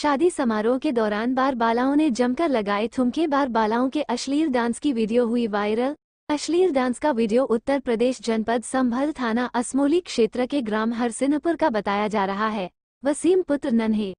शादी समारोह के दौरान बार बालाओं ने जमकर लगाए थुमके बार बालाओं के अश्लील डांस की वीडियो हुई वायरल अश्लील डांस का वीडियो उत्तर प्रदेश जनपद संभल थाना असमोली क्षेत्र के ग्राम हरसिनपुर का बताया जा रहा है वसीम पुत्र नन्हे